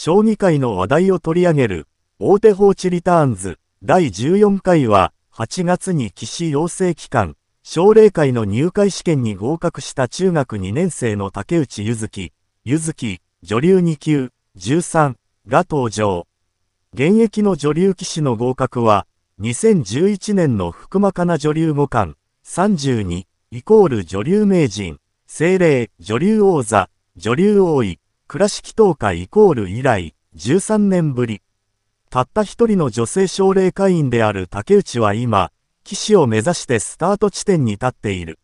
将棋界の話題を取り上げる、大手放置リターンズ第14回は、8月に棋士養成機関、奨励会の入会試験に合格した中学2年生の竹内ゆずき、ゆずき、女流2級、13が登場。現役の女流棋士の合格は、2011年の福間かな女流五冠、32イコール女流名人、精霊、女流王座、女流王位、倉敷東海イコール以来、13年ぶり。たった一人の女性奨励会員である竹内は今、騎士を目指してスタート地点に立っている。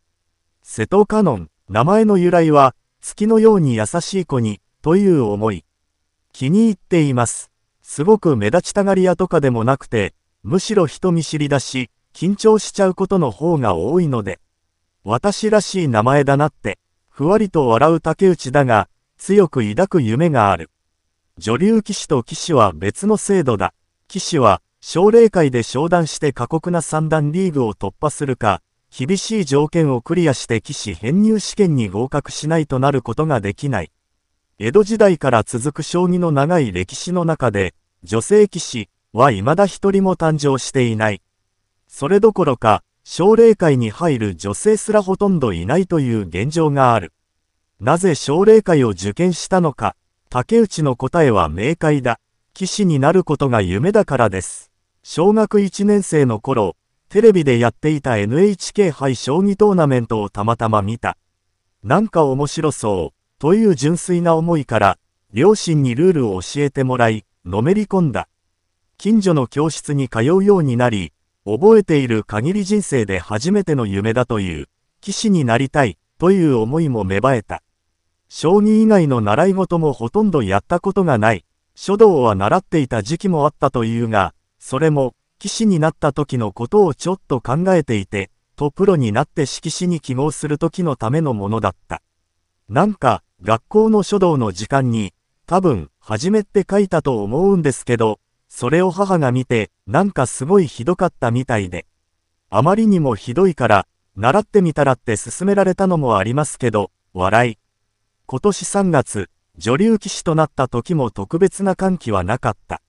瀬戸カノン、名前の由来は、月のように優しい子に、という思い。気に入っています。すごく目立ちたがり屋とかでもなくて、むしろ人見知りだし、緊張しちゃうことの方が多いので。私らしい名前だなって、ふわりと笑う竹内だが、強く抱く夢がある。女流騎士と騎士は別の制度だ。騎士は、奨励会で商談して過酷な三段リーグを突破するか、厳しい条件をクリアして騎士編入試験に合格しないとなることができない。江戸時代から続く将棋の長い歴史の中で、女性騎士は未だ一人も誕生していない。それどころか、奨励会に入る女性すらほとんどいないという現状がある。なぜ奨励会を受験したのか、竹内の答えは明快だ。騎士になることが夢だからです。小学1年生の頃、テレビでやっていた NHK 杯将棋トーナメントをたまたま見た。なんか面白そう、という純粋な思いから、両親にルールを教えてもらい、のめり込んだ。近所の教室に通うようになり、覚えている限り人生で初めての夢だという、騎士になりたい、という思いも芽生えた。将棋以外の習い事もほとんどやったことがない。書道は習っていた時期もあったというが、それも、棋士になった時のことをちょっと考えていて、とプロになって色紙に記号する時のためのものだった。なんか、学校の書道の時間に、多分、初めって書いたと思うんですけど、それを母が見て、なんかすごいひどかったみたいで。あまりにもひどいから、習ってみたらって勧められたのもありますけど、笑い。今年3月、女流棋士となった時も特別な歓喜はなかった。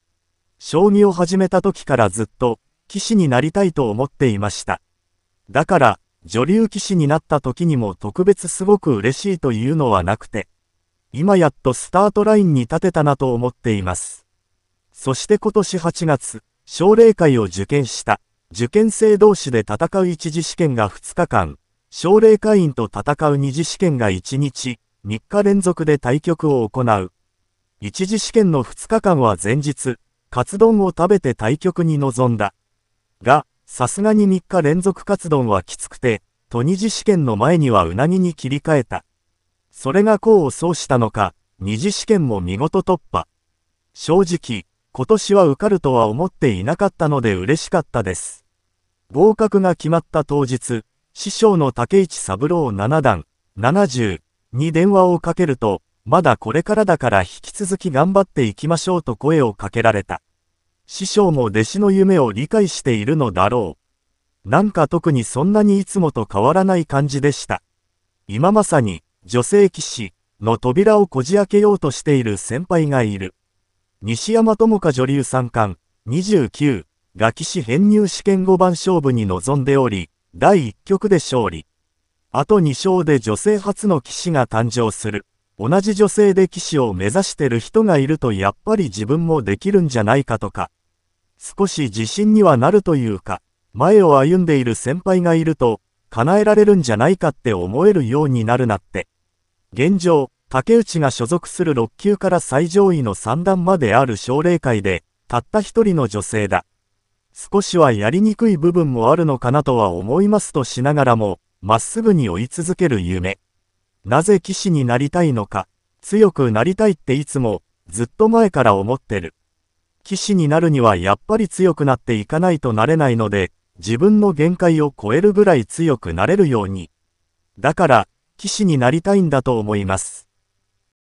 将棋を始めた時からずっと、棋士になりたいと思っていました。だから、女流棋士になった時にも特別すごく嬉しいというのはなくて、今やっとスタートラインに立てたなと思っています。そして今年8月、奨励会を受験した、受験生同士で戦う一次試験が2日間、奨励会員と戦う二次試験が1日、3日連続で対局を行う。一次試験の2日間は前日、カツ丼を食べて対局に臨んだ。が、さすがに3日連続カツ丼はきつくて、と二次試験の前にはうなぎに切り替えた。それが功を奏したのか、二次試験も見事突破。正直、今年は受かるとは思っていなかったので嬉しかったです。合格が決まった当日、師匠の竹市三郎七段、70、に電話をかけると、まだこれからだから引き続き頑張っていきましょうと声をかけられた。師匠も弟子の夢を理解しているのだろう。なんか特にそんなにいつもと変わらない感じでした。今まさに、女性騎士の扉をこじ開けようとしている先輩がいる。西山智香女流三冠29が騎士編入試験5番勝負に臨んでおり、第1局で勝利。あと2勝で女性初の棋士が誕生する。同じ女性で棋士を目指してる人がいるとやっぱり自分もできるんじゃないかとか。少し自信にはなるというか、前を歩んでいる先輩がいると、叶えられるんじゃないかって思えるようになるなって。現状、竹内が所属する6級から最上位の3段まである奨励会で、たった一人の女性だ。少しはやりにくい部分もあるのかなとは思いますとしながらも、まっすぐに追い続ける夢。なぜ騎士になりたいのか、強くなりたいっていつも、ずっと前から思ってる。騎士になるにはやっぱり強くなっていかないとなれないので、自分の限界を超えるぐらい強くなれるように。だから、騎士になりたいんだと思います。